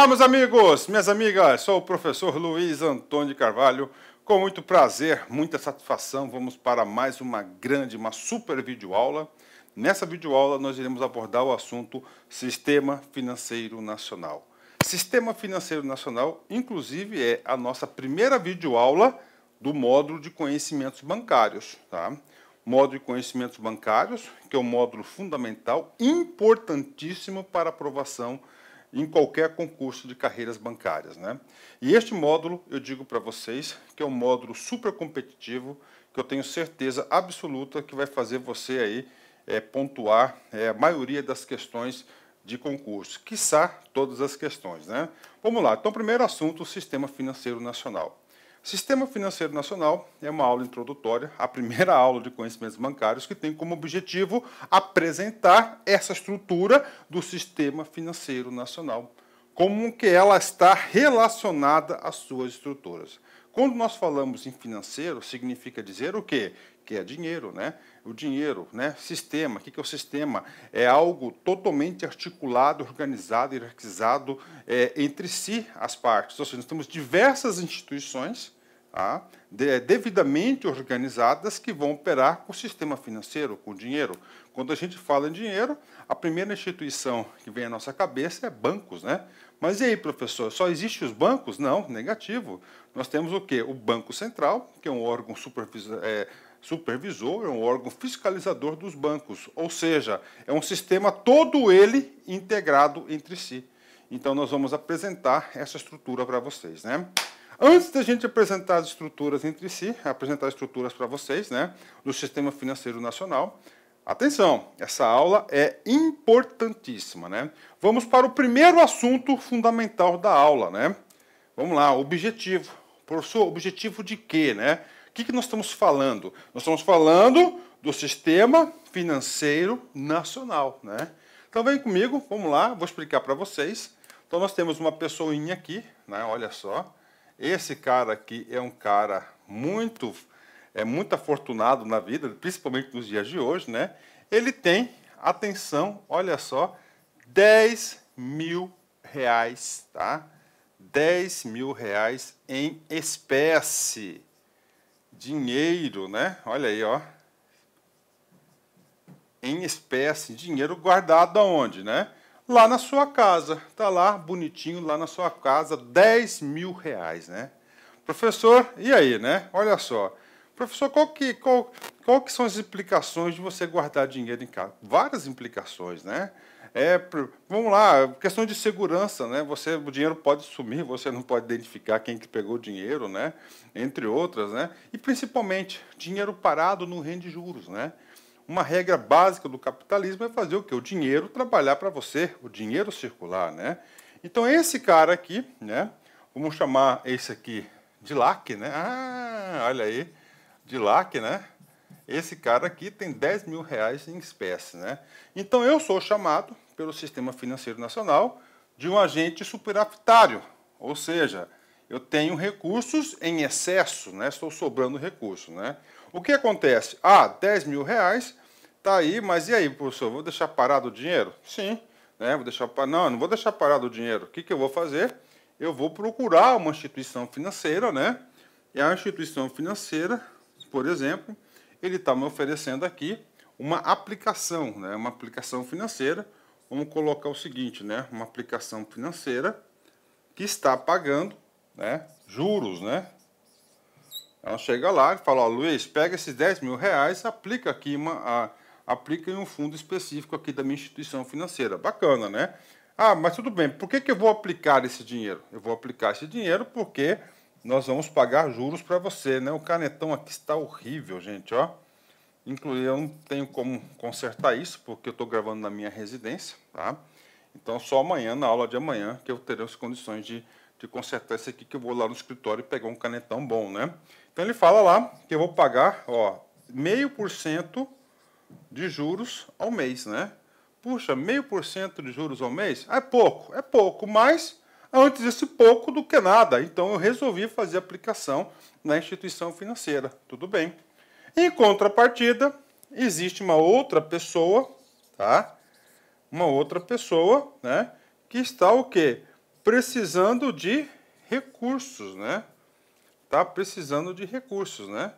Olá, meus amigos, minhas amigas, sou o professor Luiz Antônio Carvalho. Com muito prazer, muita satisfação, vamos para mais uma grande, uma super videoaula. Nessa videoaula, nós iremos abordar o assunto Sistema Financeiro Nacional. Sistema Financeiro Nacional, inclusive, é a nossa primeira videoaula do módulo de conhecimentos bancários. Tá? módulo de conhecimentos bancários, que é um módulo fundamental, importantíssimo para aprovação em qualquer concurso de carreiras bancárias. Né? E este módulo, eu digo para vocês, que é um módulo super competitivo, que eu tenho certeza absoluta que vai fazer você aí é, pontuar é, a maioria das questões de concurso, quiçá todas as questões. Né? Vamos lá, então primeiro assunto, o Sistema Financeiro Nacional. Sistema Financeiro Nacional é uma aula introdutória, a primeira aula de conhecimentos bancários, que tem como objetivo apresentar essa estrutura do Sistema Financeiro Nacional como que ela está relacionada às suas estruturas. Quando nós falamos em financeiro, significa dizer o quê? Que é dinheiro, né? O dinheiro, né? Sistema. O que é o sistema? É algo totalmente articulado, organizado, hierarquizado é, entre si, as partes. Ou seja, nós temos diversas instituições é, devidamente organizadas que vão operar com o sistema financeiro, com o dinheiro. Quando a gente fala em dinheiro, a primeira instituição que vem à nossa cabeça é bancos, né? Mas e aí, professor, só existem os bancos? Não, negativo. Nós temos o quê? O Banco Central, que é um órgão supervisor, é, supervisor, é um órgão fiscalizador dos bancos. Ou seja, é um sistema todo ele integrado entre si. Então, nós vamos apresentar essa estrutura para vocês, né? Antes da gente apresentar as estruturas entre si, apresentar as estruturas para vocês, né, do Sistema Financeiro Nacional, atenção, essa aula é importantíssima, né? Vamos para o primeiro assunto fundamental da aula, né? Vamos lá, objetivo. Professor, objetivo de quê, né? O que, que nós estamos falando? Nós estamos falando do Sistema Financeiro Nacional, né? Então vem comigo, vamos lá, vou explicar para vocês. Então nós temos uma pessoinha aqui, né? Olha só, esse cara aqui é um cara muito é muito afortunado na vida, principalmente nos dias de hoje, né? Ele tem, atenção, olha só, 10 mil reais, tá? 10 mil reais em espécie. Dinheiro, né? Olha aí, ó. Em espécie, dinheiro guardado aonde, né? lá na sua casa. Está lá, bonitinho, lá na sua casa, 10 mil reais, né? Professor, e aí, né? Olha só. Professor, qual que, qual, qual que são as implicações de você guardar dinheiro em casa? Várias implicações, né? É, vamos lá, questão de segurança, né? Você, o dinheiro pode sumir, você não pode identificar quem que pegou o dinheiro, né? Entre outras, né? E principalmente, dinheiro parado não rende juros, né? uma regra básica do capitalismo é fazer o que? O dinheiro trabalhar para você, o dinheiro circular, né? Então esse cara aqui, né? Vamos chamar esse aqui de LAC, né? Ah, olha aí, de LAC, né? Esse cara aqui tem 10 mil reais em espécie, né? Então eu sou chamado pelo Sistema Financeiro Nacional de um agente superavitário, ou seja, eu tenho recursos em excesso, né? Estou sobrando recursos, né? O que acontece? Ah, 10 mil reais, tá aí, mas e aí, professor, vou deixar parado o dinheiro? Sim, né? Vou deixar par... Não, não vou deixar parado o dinheiro. O que, que eu vou fazer? Eu vou procurar uma instituição financeira, né? E a instituição financeira, por exemplo, ele está me oferecendo aqui uma aplicação, né? Uma aplicação financeira. Vamos colocar o seguinte, né? Uma aplicação financeira que está pagando, né? Juros, né? Ela chega lá e fala, ó, Luiz, pega esses 10 mil reais, aplica aqui uma, a, aplica em um fundo específico aqui da minha instituição financeira. Bacana, né? Ah, mas tudo bem, por que, que eu vou aplicar esse dinheiro? Eu vou aplicar esse dinheiro porque nós vamos pagar juros para você, né? O canetão aqui está horrível, gente, ó. Inclusive, eu não tenho como consertar isso, porque eu estou gravando na minha residência, tá? Então, só amanhã, na aula de amanhã, que eu terei as condições de, de consertar esse aqui, que eu vou lá no escritório e pegar um canetão bom, né? Então ele fala lá que eu vou pagar, ó, meio por cento de juros ao mês, né? Puxa, meio por cento de juros ao mês é pouco, é pouco, mas antes esse pouco do que nada. Então eu resolvi fazer aplicação na instituição financeira. Tudo bem. Em contrapartida, existe uma outra pessoa, tá? Uma outra pessoa, né? Que está o que? Precisando de recursos, né? está precisando de recursos, né?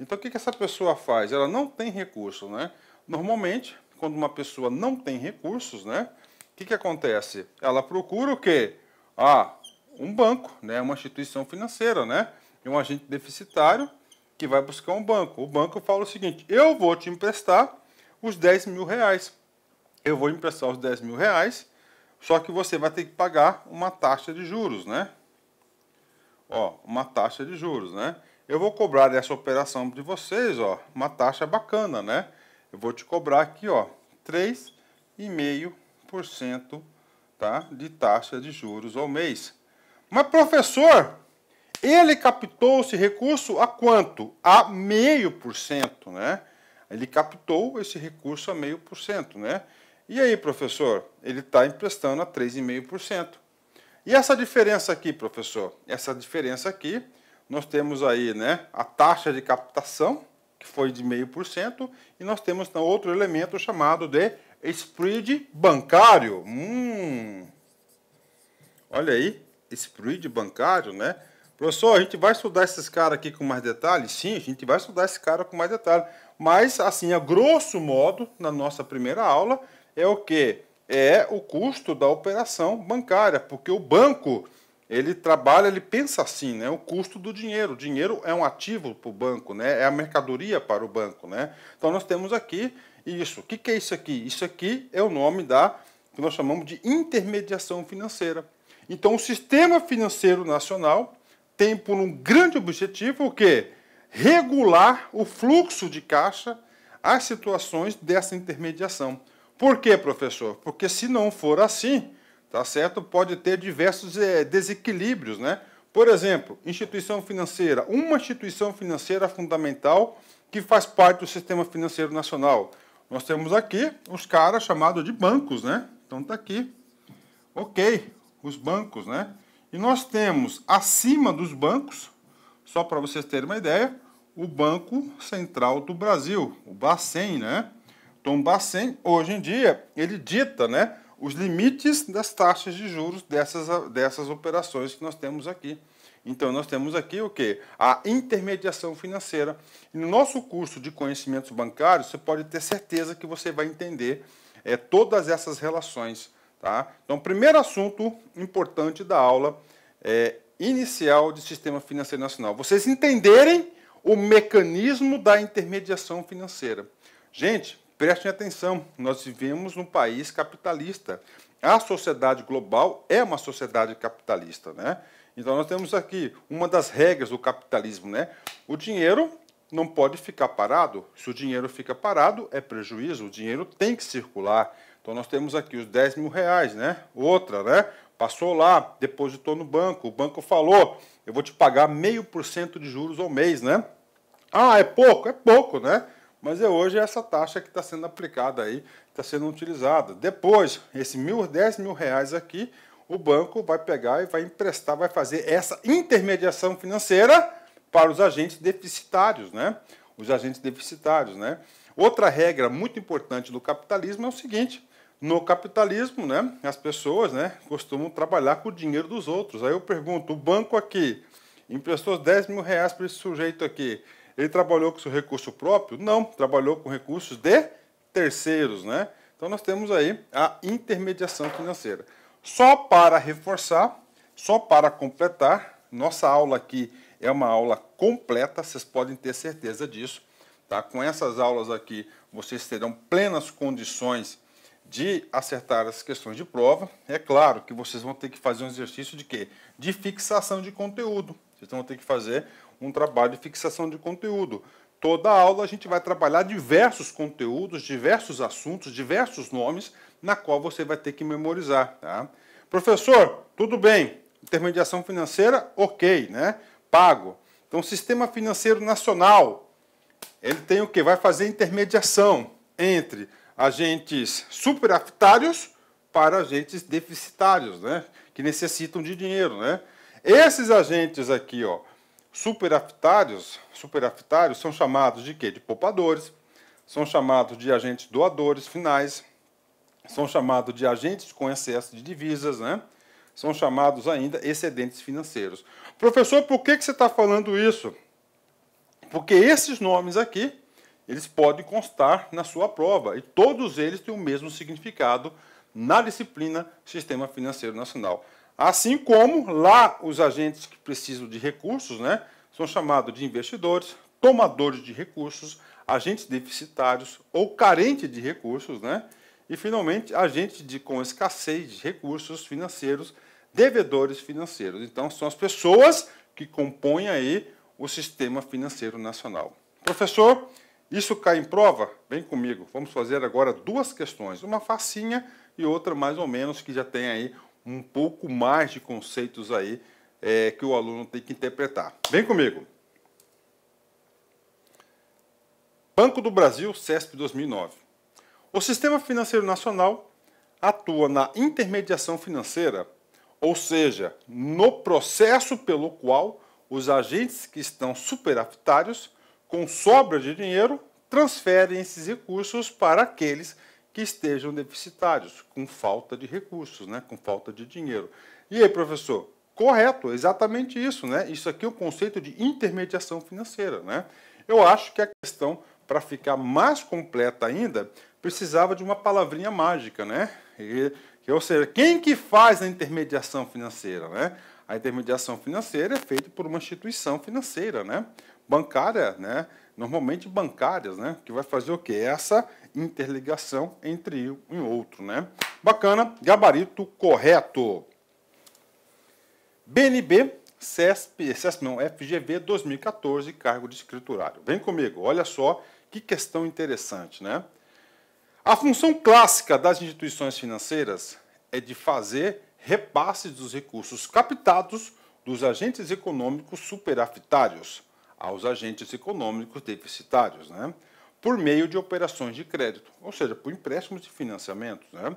Então o que, que essa pessoa faz? Ela não tem recurso, né? Normalmente, quando uma pessoa não tem recursos, né? O que, que acontece? Ela procura o quê? Ah, um banco, né? Uma instituição financeira, né? E um agente deficitário que vai buscar um banco. O banco fala o seguinte: eu vou te emprestar os 10 mil reais. Eu vou emprestar os 10 mil reais, só que você vai ter que pagar uma taxa de juros, né? ó, uma taxa de juros, né? Eu vou cobrar dessa operação de vocês, ó, uma taxa bacana, né? Eu vou te cobrar aqui, ó, 3,5% tá? de taxa de juros ao mês. Mas professor, ele captou esse recurso a quanto? A meio por cento, né? Ele captou esse recurso a meio por cento, né? E aí, professor, ele está emprestando a 3,5%. E essa diferença aqui, professor? Essa diferença aqui, nós temos aí né, a taxa de captação, que foi de 0,5%, e nós temos então, outro elemento chamado de spread bancário. Hum, olha aí, spread bancário, né? Professor, a gente vai estudar esses caras aqui com mais detalhes? Sim, a gente vai estudar esse cara com mais detalhes. Mas, assim, a grosso modo, na nossa primeira aula, é o que? é o custo da operação bancária, porque o banco ele trabalha, ele pensa assim, né? O custo do dinheiro. O dinheiro é um ativo para o banco, né? É a mercadoria para o banco, né? Então nós temos aqui isso. O que, é isso aqui? Isso aqui é o nome da que nós chamamos de intermediação financeira. Então o sistema financeiro nacional tem por um grande objetivo o quê? Regular o fluxo de caixa às situações dessa intermediação. Por quê, professor? Porque se não for assim, tá certo? Pode ter diversos é, desequilíbrios, né? Por exemplo, instituição financeira. Uma instituição financeira fundamental que faz parte do sistema financeiro nacional. Nós temos aqui os caras chamados de bancos, né? Então tá aqui. OK, os bancos, né? E nós temos acima dos bancos, só para vocês terem uma ideia, o Banco Central do Brasil, o Bacen, né? Tom Bacen, hoje em dia, ele dita né, os limites das taxas de juros dessas, dessas operações que nós temos aqui. Então, nós temos aqui o que? A intermediação financeira. No nosso curso de conhecimentos bancários, você pode ter certeza que você vai entender é, todas essas relações. Tá? Então, primeiro assunto importante da aula é, inicial de Sistema Financeiro Nacional. Vocês entenderem o mecanismo da intermediação financeira. Gente, Prestem atenção, nós vivemos num país capitalista. A sociedade global é uma sociedade capitalista, né? Então nós temos aqui uma das regras do capitalismo, né? O dinheiro não pode ficar parado. Se o dinheiro fica parado, é prejuízo. O dinheiro tem que circular. Então nós temos aqui os 10 mil reais, né? Outra, né? Passou lá, depositou no banco, o banco falou, eu vou te pagar meio por cento de juros ao mês, né? Ah, é pouco, é pouco, né? mas é hoje essa taxa que está sendo aplicada aí, está sendo utilizada. Depois, esse mil, 10 mil reais aqui, o banco vai pegar e vai emprestar, vai fazer essa intermediação financeira para os agentes deficitários, né? Os agentes deficitários, né? Outra regra muito importante do capitalismo é o seguinte: no capitalismo, né, as pessoas, né, costumam trabalhar com o dinheiro dos outros. Aí eu pergunto, o banco aqui emprestou 10 mil reais para esse sujeito aqui ele trabalhou com seu recurso próprio? Não, trabalhou com recursos de terceiros, né? Então nós temos aí a intermediação financeira. Só para reforçar, só para completar, nossa aula aqui é uma aula completa, vocês podem ter certeza disso, tá? Com essas aulas aqui, vocês terão plenas condições de acertar as questões de prova. É claro que vocês vão ter que fazer um exercício de quê? De fixação de conteúdo. Vocês vão ter que fazer um trabalho de fixação de conteúdo. Toda aula a gente vai trabalhar diversos conteúdos, diversos assuntos, diversos nomes, na qual você vai ter que memorizar. Tá? Professor, tudo bem. Intermediação financeira, ok, né? Pago. Então, Sistema Financeiro Nacional, ele tem o que? Vai fazer intermediação entre agentes superavitários para agentes deficitários, né? Que necessitam de dinheiro, né? Esses agentes aqui, ó, Superaftários, superaftários são chamados de quê? De poupadores, são chamados de agentes doadores finais, são chamados de agentes com excesso de divisas, né? São chamados ainda excedentes financeiros. Professor, por que, que você está falando isso? Porque esses nomes aqui, eles podem constar na sua prova e todos eles têm o mesmo significado na disciplina Sistema Financeiro Nacional. Assim como lá os agentes que precisam de recursos, né, são chamados de investidores, tomadores de recursos, agentes deficitários ou carentes de recursos, né? E finalmente, agentes de com escassez de recursos financeiros, devedores financeiros. Então são as pessoas que compõem aí o sistema financeiro nacional. Professor, isso cai em prova? Vem comigo. Vamos fazer agora duas questões, uma facinha e outra mais ou menos que já tem aí um pouco mais de conceitos aí é, que o aluno tem que interpretar. Vem comigo. Banco do Brasil, CESP 2009. O Sistema Financeiro Nacional atua na intermediação financeira, ou seja, no processo pelo qual os agentes que estão superavitários, com sobra de dinheiro, transferem esses recursos para aqueles que que estejam deficitários, com falta de recursos, né? com falta de dinheiro. E aí, professor, correto, exatamente isso. Né? Isso aqui é o conceito de intermediação financeira. Né? Eu acho que a questão, para ficar mais completa ainda, precisava de uma palavrinha mágica, né? E, é, ou seja, quem que faz a intermediação financeira, né? A intermediação financeira é feita por uma instituição financeira, né? Bancária, né? normalmente bancárias, né? Que vai fazer o quê? Essa interligação entre um e outro, né? Bacana, gabarito correto. BNB, CESP, CESP não, FGV 2014, cargo de escriturário. Vem comigo, olha só que questão interessante, né? A função clássica das instituições financeiras é de fazer repasses dos recursos captados dos agentes econômicos superafitários aos agentes econômicos deficitários, né? por meio de operações de crédito, ou seja, por empréstimos e financiamentos. Né?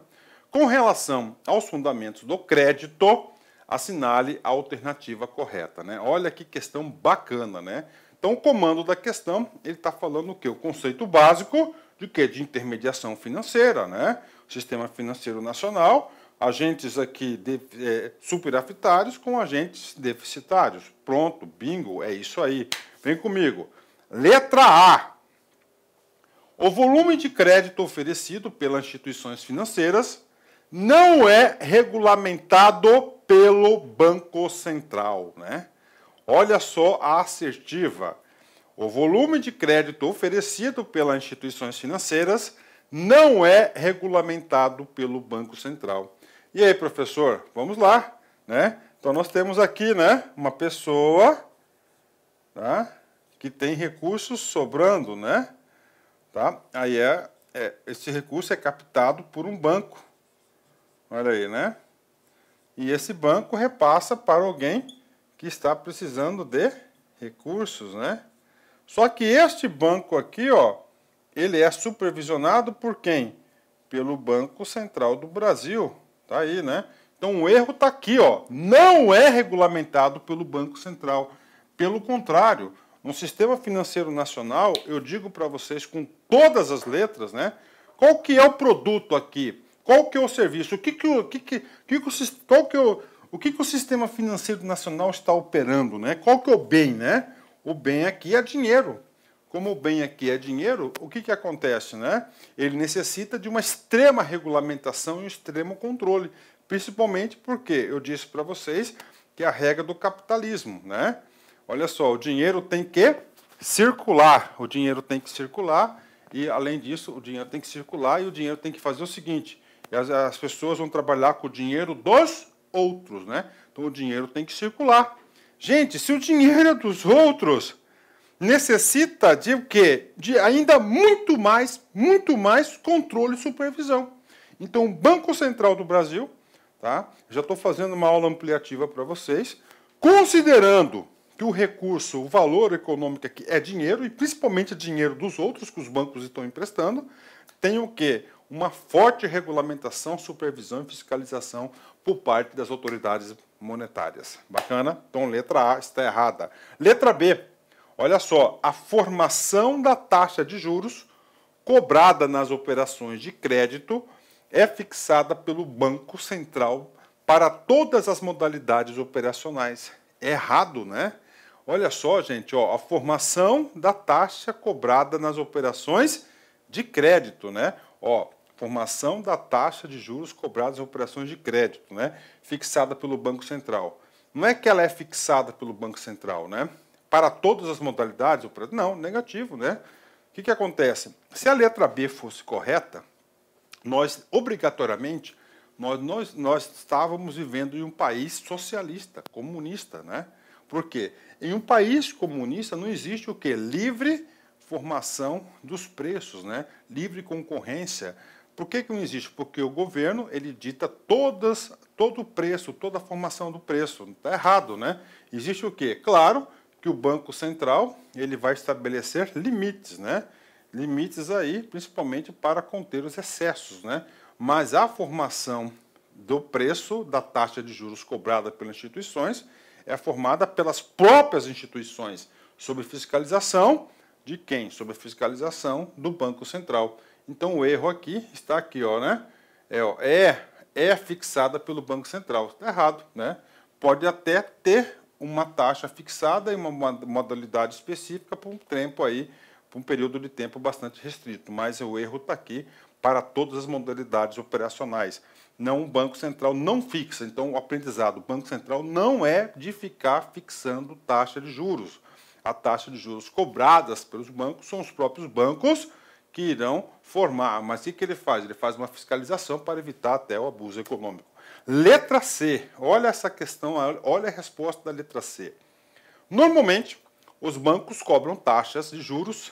Com relação aos fundamentos do crédito, assinale a alternativa correta. Né? Olha que questão bacana, né? Então, o comando da questão, ele está falando o quê? O conceito básico de quê? De intermediação financeira, né? Sistema financeiro nacional, agentes aqui de, é, eh, superafitários com agentes deficitários. Pronto, bingo, é isso aí. Vem comigo. Letra A. O volume de crédito oferecido pelas instituições financeiras não é regulamentado pelo Banco Central, né? Olha só a assertiva. O volume de crédito oferecido pelas instituições financeiras não é regulamentado pelo Banco Central. E aí, professor, vamos lá, né? Então nós temos aqui, né, uma pessoa tá? que tem recursos sobrando, né? Tá? Aí é, é, esse recurso é captado por um banco. Olha aí, né? E esse banco repassa para alguém que está precisando de recursos, né? Só que este banco aqui, ó, ele é supervisionado por quem? Pelo Banco Central do Brasil. Tá aí, né? Então o erro está aqui, ó. Não é regulamentado pelo Banco Central. Pelo contrário, no sistema financeiro nacional, eu digo para vocês com todas as letras, né? Qual que é o produto aqui? Qual que é o serviço? O que que o que que, que, que o, qual que é o, o que que o sistema financeiro nacional está operando, né? Qual que é o bem, né? O bem aqui é dinheiro. Como o bem aqui é dinheiro, o que que acontece, né? Ele necessita de uma extrema regulamentação e um extremo controle, principalmente porque eu disse para vocês que é a regra do capitalismo, né? Olha só, o dinheiro tem que circular. O dinheiro tem que circular e, além disso, o dinheiro tem que circular e o dinheiro tem que fazer o seguinte: as, as pessoas vão trabalhar com o dinheiro dos outros, né? Então o dinheiro tem que circular. Gente, se o dinheiro é dos outros, necessita de o quê? De ainda muito mais, muito mais controle e supervisão. Então, o Banco Central do Brasil, tá? Já estou fazendo uma aula ampliativa para vocês, considerando que o recurso, o valor econômico aqui é dinheiro, e principalmente é dinheiro dos outros que os bancos estão emprestando, tem o quê? Uma forte regulamentação, supervisão e fiscalização por parte das autoridades monetárias. Bacana? Então, letra A está errada. Letra B, olha só, a formação da taxa de juros cobrada nas operações de crédito é fixada pelo Banco Central para todas as modalidades operacionais. errado, né? Olha só, gente, ó, a formação da taxa cobrada nas operações de crédito, né? Ó, formação da taxa de juros cobrados em operações de crédito, né? Fixada pelo Banco Central. Não é que ela é fixada pelo Banco Central, né? Para todas as modalidades, não, negativo, né? O que, que acontece? Se a letra B fosse correta, nós obrigatoriamente nós, nós, nós estávamos vivendo em um país socialista, comunista, né? quê? Em um país comunista não existe o que? Livre formação dos preços, né? livre concorrência. Por que, que não existe? Porque o governo ele dita todas, todo o preço, toda a formação do preço. Está errado, né? Existe o quê? Claro que o Banco Central ele vai estabelecer limites, né? Limites aí, principalmente para conter os excessos, né? Mas a formação do preço, da taxa de juros cobrada pelas instituições, é formada pelas próprias instituições, sob fiscalização de quem? Sob fiscalização do Banco Central. Então o erro aqui está aqui, ó, né? É, ó, é, é fixada pelo Banco Central. Está errado, né? Pode até ter uma taxa fixada e uma modalidade específica por um tempo aí, por um período de tempo bastante restrito, mas o erro está aqui para todas as modalidades operacionais não o Banco Central não fixa. Então, o aprendizado, o Banco Central não é de ficar fixando taxa de juros. A taxa de juros cobradas pelos bancos são os próprios bancos que irão formar. Mas o que ele faz? Ele faz uma fiscalização para evitar até o abuso econômico. Letra C. Olha essa questão, olha a resposta da letra C. Normalmente, os bancos cobram taxas de juros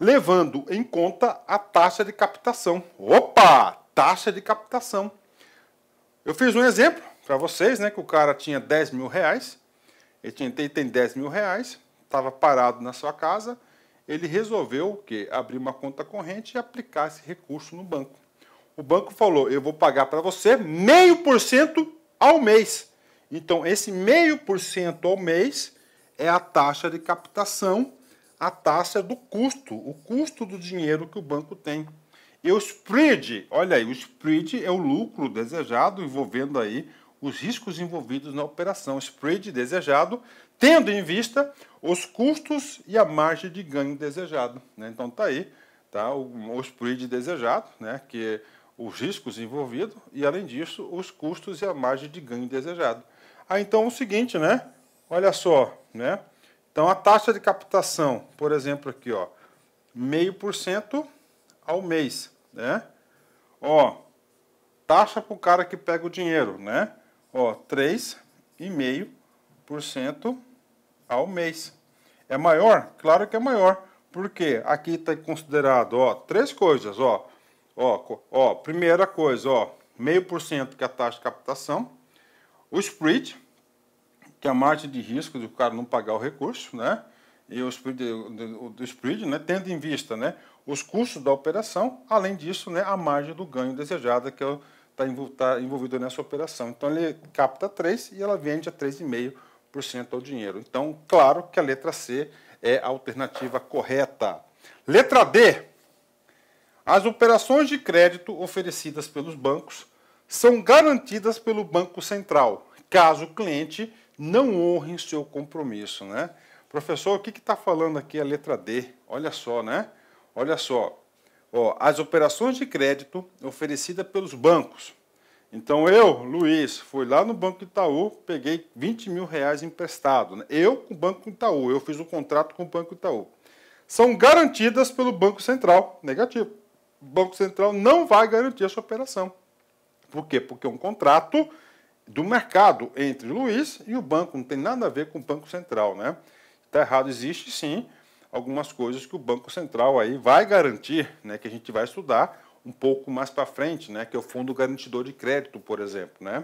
levando em conta a taxa de captação. Opa! Taxa de captação. Eu fiz um exemplo para vocês, né? Que o cara tinha 10 mil reais, ele, tinha, ele tem 10 mil reais, estava parado na sua casa, ele resolveu o quê? Abrir uma conta corrente e aplicar esse recurso no banco. O banco falou: eu vou pagar para você meio por cento ao mês. Então, esse meio por cento ao mês é a taxa de captação, a taxa do custo, o custo do dinheiro que o banco tem e o spread, olha aí, o spread é o lucro desejado envolvendo aí os riscos envolvidos na operação, spread desejado, tendo em vista os custos e a margem de ganho desejado. Né? Então tá aí, tá? O, o spread desejado, né? que é os riscos envolvidos, e além disso, os custos e a margem de ganho desejado. Ah, então o seguinte, né? Olha só, né? Então a taxa de captação, por exemplo, aqui, ó, meio por cento ao mês né? Ó, taxa o cara que pega o dinheiro, né? Ó, 3,5% ao mês. É maior? Claro que é maior. porque Aqui está considerado, ó, três coisas, ó. Ó, ó primeira coisa, ó, meio por cento que é a taxa de captação, o spread, que é a margem de risco do cara não pagar o recurso, né? E o spread, o, o, o spread né? Tendo em vista, né? os custos da operação, além disso, né, a margem do ganho desejada que está é envolvida tá envolvido nessa operação. Então, ele capta 3 e ela vende a 3,5% ao dinheiro. Então, claro que a letra C é a alternativa correta. Letra D. As operações de crédito oferecidas pelos bancos são garantidas pelo Banco Central, caso o cliente não honre seu compromisso, né? Professor, o que está falando aqui a letra D? Olha só, né? Olha só, ó, as operações de crédito oferecidas pelos bancos. Então eu, Luiz, fui lá no Banco Itaú, peguei 20 mil reais emprestado. Né? Eu com o Banco Itaú, eu fiz um contrato com o Banco Itaú. São garantidas pelo Banco Central, negativo. O Banco Central não vai garantir essa operação. Por quê? Porque é um contrato do mercado entre Luiz e o banco, não tem nada a ver com o Banco Central, né? Está errado, existe sim algumas coisas que o Banco Central aí vai garantir, né, que a gente vai estudar um pouco mais para frente, né, que é o Fundo Garantidor de Crédito, por exemplo, né?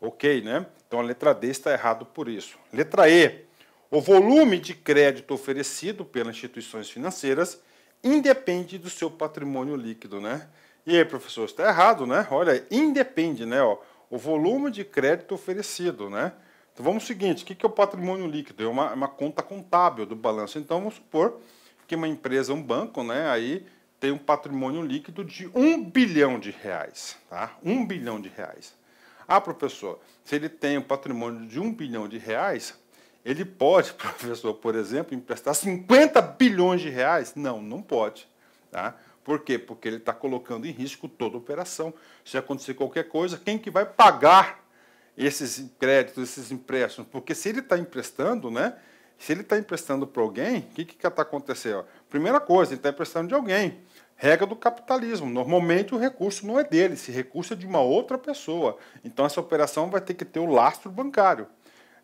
OK, né? Então a letra D está errado por isso. Letra E. O volume de crédito oferecido pelas instituições financeiras independe do seu patrimônio líquido, né? E aí, professor, está errado, né? Olha, independe, né, ó, o volume de crédito oferecido, né? Então vamos ao seguinte: o que é o patrimônio líquido? É uma, é uma conta contábil do balanço. Então vamos supor que uma empresa, um banco, né, aí tem um patrimônio líquido de um bilhão de reais. Tá? Um bilhão de reais. Ah, professor, se ele tem um patrimônio de um bilhão de reais, ele pode, professor, por exemplo, emprestar 50 bilhões de reais? Não, não pode. Tá? Por quê? Porque ele está colocando em risco toda a operação. Se acontecer qualquer coisa, quem que vai pagar esses créditos, esses empréstimos, porque se ele está emprestando, né? Se ele está emprestando para alguém, o que que está acontecendo? Primeira coisa, ele está emprestando de alguém. Regra do capitalismo. Normalmente o recurso não é dele, esse recurso é de uma outra pessoa. Então essa operação vai ter que ter o lastro bancário.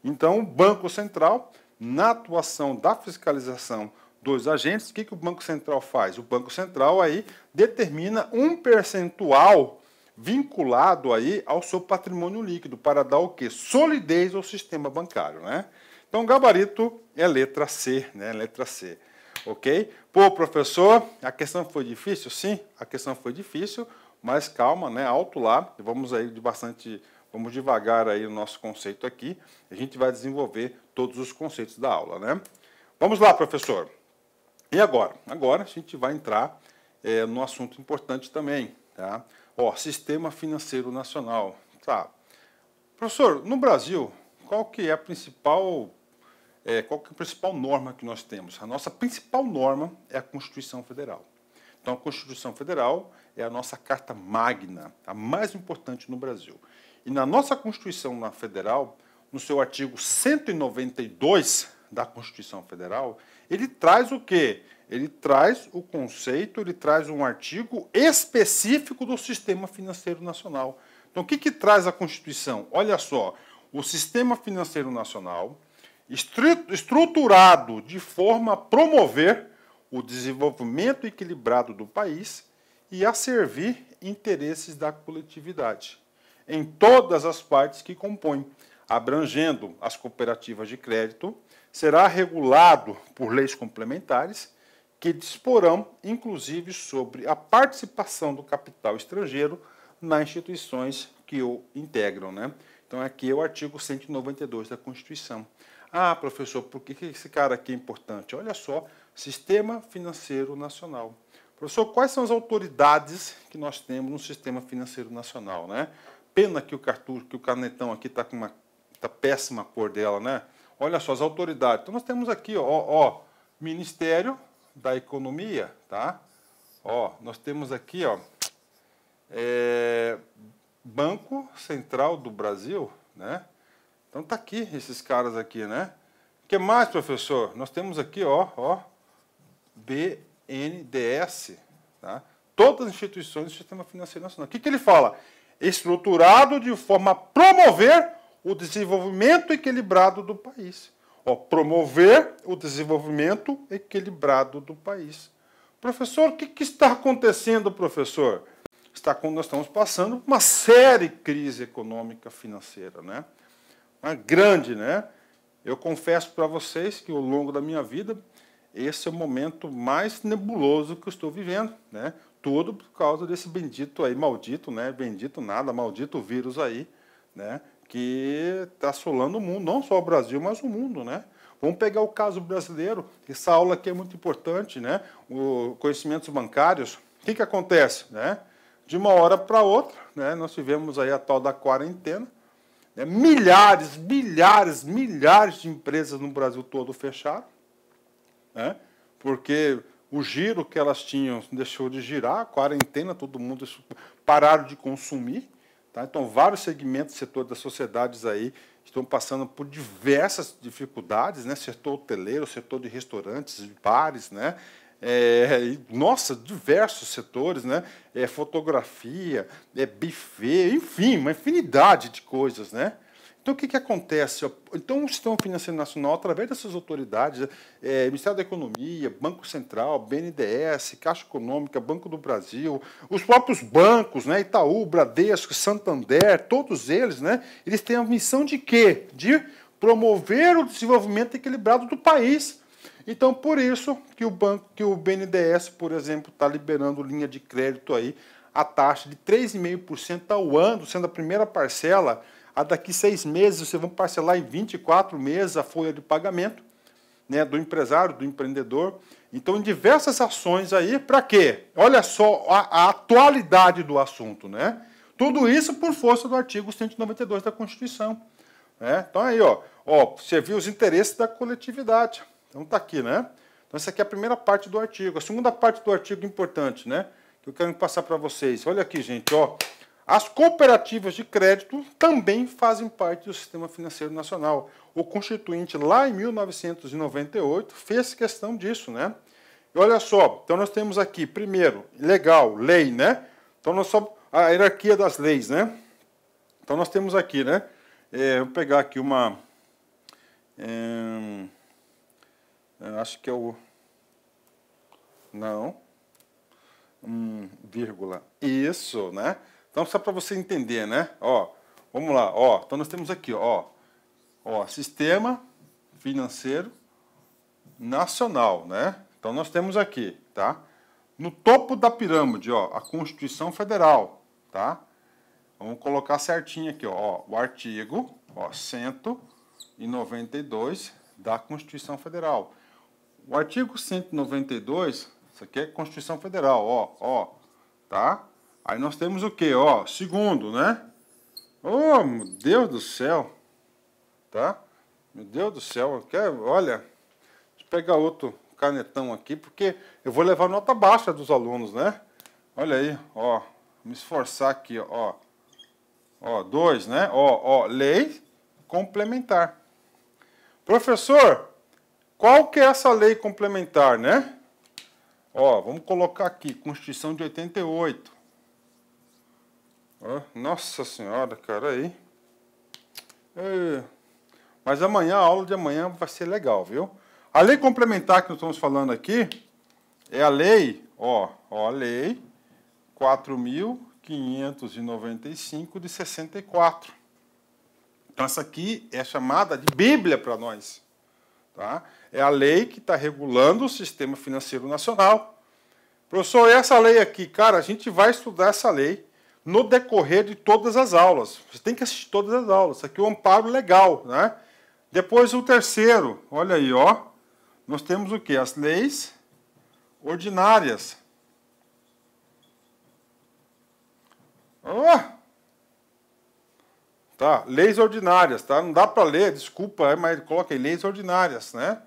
Então o Banco Central, na atuação da fiscalização dos agentes, o que, que o Banco Central faz? O Banco Central aí determina um percentual vinculado aí ao seu patrimônio líquido para dar o que? Solidez ao sistema bancário, né? Então, gabarito é letra C, né? Letra C, ok? Pô, professor, a questão foi difícil? Sim, a questão foi difícil, mas calma, né? Alto lá, vamos aí de bastante, vamos devagar aí o nosso conceito aqui. A gente vai desenvolver todos os conceitos da aula, né? Vamos lá, professor. E agora? Agora a gente vai entrar é, no assunto importante também, tá? Ó, Sistema Financeiro Nacional. Tá. Professor, no Brasil, qual que é a principal é, qual que é a principal norma que nós temos? A nossa principal norma é a Constituição Federal. Então, a Constituição Federal é a nossa carta magna, a mais importante no Brasil. E na nossa Constituição na Federal, no seu artigo 192 da Constituição Federal, ele traz o quê? ele traz o conceito, ele traz um artigo específico do sistema financeiro nacional. Então, o que, que traz a Constituição? Olha só, o sistema financeiro nacional estruturado de forma a promover o desenvolvimento equilibrado do país e a servir interesses da coletividade em todas as partes que compõem, abrangendo as cooperativas de crédito, será regulado por leis complementares que disporão, inclusive, sobre a participação do capital estrangeiro nas instituições que o integram. Né? Então, aqui é o artigo 192 da Constituição. Ah, professor, por que esse cara aqui é importante? Olha só, Sistema Financeiro Nacional. Professor, quais são as autoridades que nós temos no Sistema Financeiro Nacional, né? Pena que o cartucho, que o canetão aqui está com uma tá péssima cor dela, né? Olha só as autoridades. Então nós temos aqui, ó, ó Ministério da economia, tá? Ó, nós temos aqui, ó, é, Banco Central do Brasil, né? Então tá aqui esses caras aqui, né? O que mais, professor? Nós temos aqui, ó, ó, BNDS, tá? Todas as instituições do sistema financeiro nacional. O que, que ele fala? Estruturado de forma a promover o desenvolvimento equilibrado do país. Ó, promover o desenvolvimento equilibrado do país. Professor, o que, que está acontecendo, professor? Está, nós estamos passando uma séria crise econômica financeira, né? Uma grande, né? Eu confesso para vocês que ao longo da minha vida, esse é o momento mais nebuloso que eu estou vivendo, né? Tudo por causa desse bendito aí, maldito, né? Bendito nada, maldito vírus aí, né? que está assolando o mundo, não só o Brasil, mas o mundo, né? Vamos pegar o caso brasileiro, essa aula aqui é muito importante, né? O conhecimentos bancários, o que, que acontece, né? De uma hora para outra, né? Nós tivemos aí a tal da quarentena, né? milhares, milhares, milhares de empresas no Brasil todo fecharam, né? Porque o giro que elas tinham deixou de girar, quarentena, todo mundo pararam de consumir, Tá? Então, vários segmentos, setores das sociedades aí estão passando por diversas dificuldades, né? Setor hoteleiro, setor de restaurantes, bares, né? É, nossa, diversos setores, né? É, fotografia, é buffet, enfim, uma infinidade de coisas, né? Então, o que, que acontece? Então, o sistema financeiro nacional, através dessas autoridades, é, Ministério da Economia, Banco Central, BNDES, Caixa Econômica, Banco do Brasil, os próprios bancos, né, Itaú, Bradesco, Santander, todos eles, né, eles têm a missão de quê? De promover o desenvolvimento equilibrado do país. Então, por isso que o banco, que o BNDES, por exemplo, está liberando linha de crédito aí a taxa de 3,5% ao ano, sendo a primeira parcela a daqui seis meses vocês vão parcelar em 24 meses a folha de pagamento né, do empresário, do empreendedor. Então, em diversas ações aí, para quê? Olha só a, a, atualidade do assunto, né? Tudo isso por força do artigo 192 da Constituição. Né? Então aí, ó, ó, servir os interesses da coletividade. Então tá aqui, né? Então essa aqui é a primeira parte do artigo. A segunda parte do artigo importante, né? Que eu quero passar para vocês. Olha aqui, gente, ó. As cooperativas de crédito também fazem parte do sistema financeiro nacional. O Constituinte, lá em 1998, fez questão disso, né? E olha só, então nós temos aqui, primeiro, legal, lei, né? Então nós só. A hierarquia das leis, né? Então nós temos aqui, né? É, vou pegar aqui uma. É, é, acho que é o. Não. vírgula. Isso, né? Então, só para você entender, né? Ó, vamos lá, ó. Então, nós temos aqui, ó, ó, sistema financeiro nacional, né? Então, nós temos aqui, tá? No topo da pirâmide, ó, a Constituição Federal, tá? Vamos colocar certinho aqui, ó, o artigo, ó, 192 da Constituição Federal. O artigo 192, isso aqui é Constituição Federal, ó, ó, tá? Aí nós temos o que? Ó, segundo, né? Oh, meu Deus do céu. Tá? Meu Deus do céu. quer? olha, deixa eu pegar outro canetão aqui, porque eu vou levar nota baixa dos alunos, né? Olha aí, ó. Me esforçar aqui, ó. Ó, dois, né? Ó, ó, lei complementar. Professor, qual que é essa lei complementar, né? Ó, vamos colocar aqui, Constituição de 88 nossa senhora, cara, aí. É. Mas amanhã, a aula de amanhã vai ser legal, viu? A lei complementar que nós estamos falando aqui é a lei, ó, ó a lei 4595 de 64. Então essa aqui é chamada de Bíblia para nós, tá? É a lei que está regulando o sistema financeiro nacional. Professor, essa lei aqui, cara, a gente vai estudar essa lei no decorrer de todas as aulas. Você tem que assistir todas as aulas. Isso aqui é um amparo legal, né? Depois o terceiro, olha aí, ó. Nós temos o que? As leis ordinárias. Oh! Tá, leis ordinárias, tá? Não dá para ler, desculpa, é, mas aí leis ordinárias, né?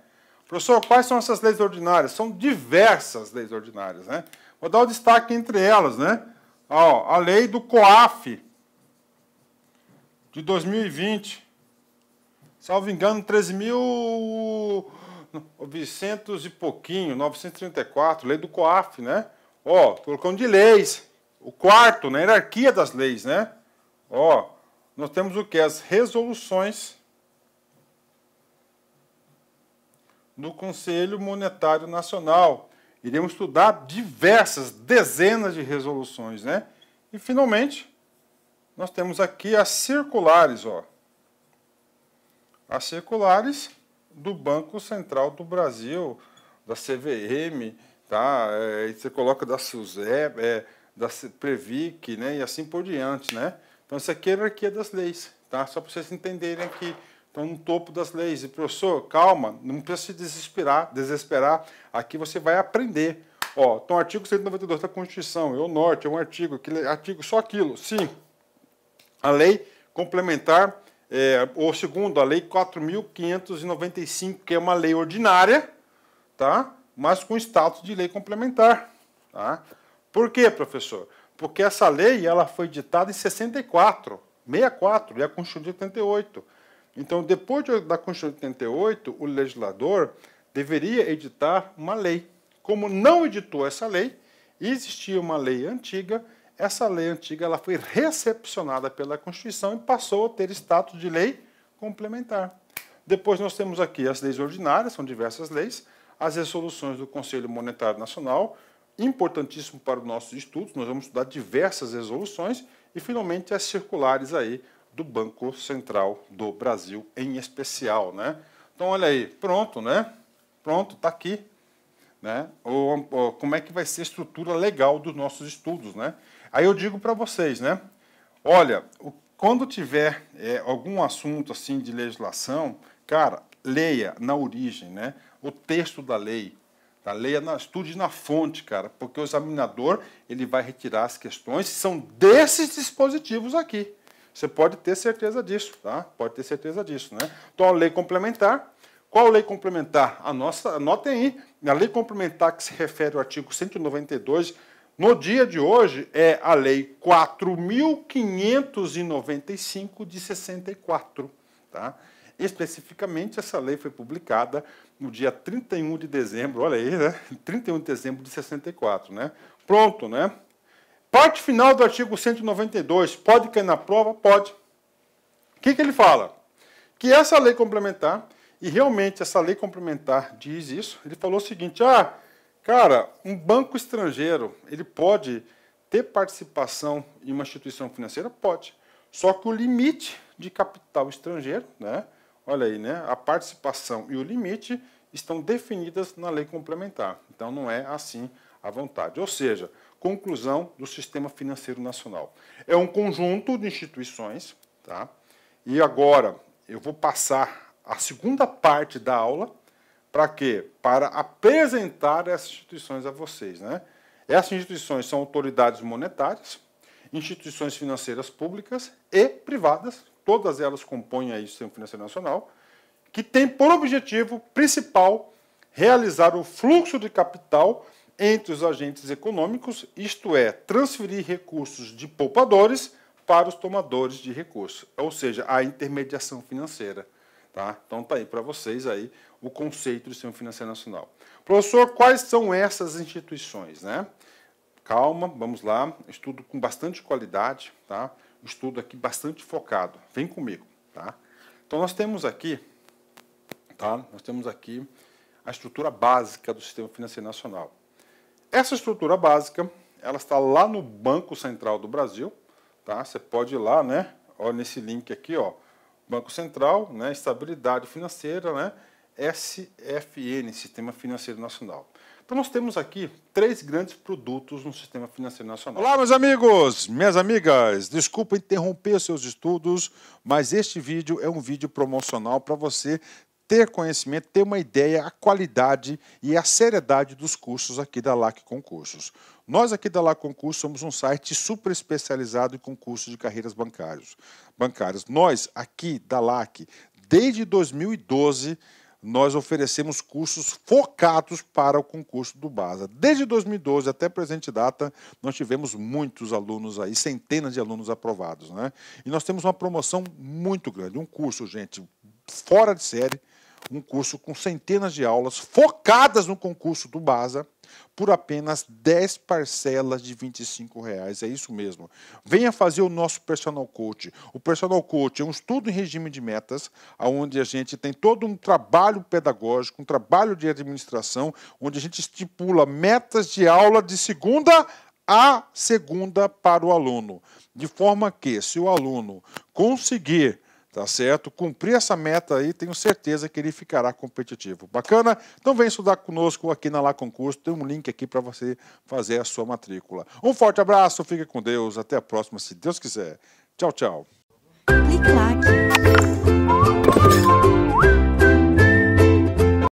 Professor, quais são essas leis ordinárias? São diversas leis ordinárias, né? Vou dar o um destaque entre elas, né? Ó, a lei do COAF de 2020. Salvo engano, 13.900 e pouquinho, 934, lei do COAF, né? Ó, colocando de leis. O quarto, na hierarquia das leis, né? Ó, nós temos o que? As resoluções do Conselho Monetário Nacional, iremos estudar diversas, dezenas de resoluções, né? E, finalmente, nós temos aqui as circulares, ó. As circulares do Banco Central do Brasil, da CVM, tá? É, você coloca da SUSEP, é, da Previc, né? E assim por diante, né? Então, isso aqui é a hierarquia das leis, tá? Só para vocês entenderem aqui então, no topo das leis. E, professor, calma, não precisa se desesperar, desesperar. Aqui você vai aprender. Ó, então, artigo 192 da Constituição, é o norte, é um artigo, aquele, artigo só aquilo. Sim, a lei complementar, é, ou segundo, a lei 4.595, que é uma lei ordinária, tá? mas com status de lei complementar. Tá? Por quê, professor? Porque essa lei ela foi ditada em 64, 64, e a Constituição de 88. Então, depois da Constituição de 88, o legislador deveria editar uma lei. Como não editou essa lei, existia uma lei antiga, essa lei antiga ela foi recepcionada pela Constituição e passou a ter status de lei complementar. Depois nós temos aqui as leis ordinárias, são diversas leis, as resoluções do Conselho Monetário Nacional, importantíssimo para os nossos estudos, nós vamos estudar diversas resoluções, e finalmente as circulares aí, do Banco Central do Brasil em especial, né? Então olha aí, pronto, né? Pronto, tá aqui, né? Ou, como é que vai ser a estrutura legal dos nossos estudos, né? Aí eu digo para vocês, né? Olha, quando tiver é, algum assunto assim de legislação, cara, leia na origem, né? O texto da lei, Tá? Leia na, estude na fonte, cara, porque o examinador ele vai retirar as questões que são desses dispositivos aqui. Você pode ter certeza disso, tá? Pode ter certeza disso, né? Então, a lei complementar. Qual lei complementar? A nossa, anotem aí, a lei complementar que se refere ao artigo 192, no dia de hoje, é a lei 4.595 de 64, tá? Especificamente, essa lei foi publicada no dia 31 de dezembro, olha aí, né? 31 de dezembro de 64, né? Pronto, né? Parte final do artigo 192, pode cair na prova? Pode. O que, que ele fala? Que essa lei complementar, e realmente essa lei complementar diz isso, ele falou o seguinte, ah, cara, um banco estrangeiro, ele pode ter participação em uma instituição financeira? Pode. Só que o limite de capital estrangeiro, né? Olha aí, né? A participação e o limite estão definidas na lei complementar. Então não é assim à vontade. Ou seja, conclusão do sistema financeiro nacional. É um conjunto de instituições, tá? E agora eu vou passar a segunda parte da aula para quê? Para apresentar essas instituições a vocês, né? Essas instituições são autoridades monetárias, instituições financeiras públicas e privadas, todas elas compõem aí o sistema financeiro nacional, que tem por objetivo principal realizar o fluxo de capital entre os agentes econômicos, isto é, transferir recursos de poupadores para os tomadores de recursos, ou seja, a intermediação financeira. Tá? Então tá aí para vocês aí o conceito do sistema financeiro nacional. Professor, quais são essas instituições? Né? Calma, vamos lá, estudo com bastante qualidade, tá? estudo aqui bastante focado, vem comigo. Tá? Então nós temos aqui, tá? nós temos aqui a estrutura básica do sistema financeiro nacional. Essa estrutura básica, ela está lá no Banco Central do Brasil, tá? Você pode ir lá, né? Olha nesse link aqui, ó. Banco Central, né? Estabilidade Financeira, né? SFN, Sistema Financeiro Nacional. Então nós temos aqui três grandes produtos no sistema financeiro nacional. Olá, meus amigos, minhas amigas. Desculpa interromper seus estudos, mas este vídeo é um vídeo promocional para você ter conhecimento, ter uma ideia, a qualidade e a seriedade dos cursos aqui da LAC Concursos. Nós aqui da LAC Concursos somos um site super especializado em concursos de carreiras bancários, bancárias. Nós aqui da LAC, desde 2012, nós oferecemos cursos focados para o concurso do BASA. Desde 2012 até presente data, nós tivemos muitos alunos aí, centenas de alunos aprovados, né? E nós temos uma promoção muito grande, um curso, gente, fora de série, um curso com centenas de aulas focadas no concurso do BASA por apenas 10 parcelas de R$ reais. É isso mesmo. Venha fazer o nosso personal coach. O personal coach é um estudo em regime de metas, onde a gente tem todo um trabalho pedagógico, um trabalho de administração, onde a gente estipula metas de aula de segunda a segunda para o aluno, de forma que se o aluno conseguir Tá certo? Cumprir essa meta aí, tenho certeza que ele ficará competitivo. Bacana? Então vem estudar conosco aqui na Lá Concurso. Tem um link aqui para você fazer a sua matrícula. Um forte abraço, fique com Deus. Até a próxima, se Deus quiser. Tchau, tchau. Clique